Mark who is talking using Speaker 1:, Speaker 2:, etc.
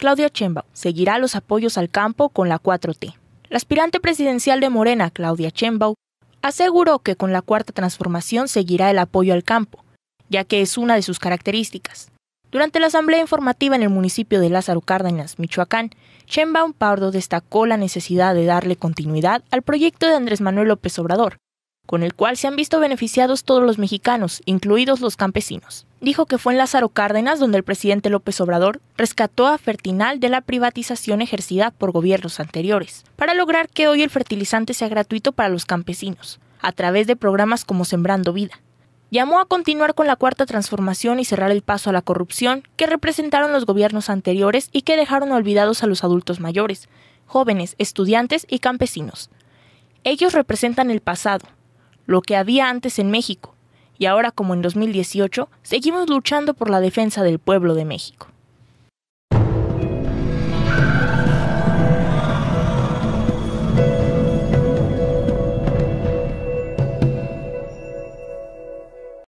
Speaker 1: Claudia Chembao seguirá los apoyos al campo con la 4T. La aspirante presidencial de Morena, Claudia Chembao, aseguró que con la cuarta transformación seguirá el apoyo al campo, ya que es una de sus características. Durante la asamblea informativa en el municipio de Lázaro Cárdenas, Michoacán, Chembao Pardo destacó la necesidad de darle continuidad al proyecto de Andrés Manuel López Obrador, con el cual se han visto beneficiados todos los mexicanos, incluidos los campesinos. Dijo que fue en Lázaro Cárdenas donde el presidente López Obrador rescató a Fertinal de la privatización ejercida por gobiernos anteriores, para lograr que hoy el fertilizante sea gratuito para los campesinos, a través de programas como Sembrando Vida. Llamó a continuar con la cuarta transformación y cerrar el paso a la corrupción que representaron los gobiernos anteriores y que dejaron olvidados a los adultos mayores, jóvenes, estudiantes y campesinos. Ellos representan el pasado, lo que había antes en México, y ahora como en 2018, seguimos luchando por la defensa del pueblo de México.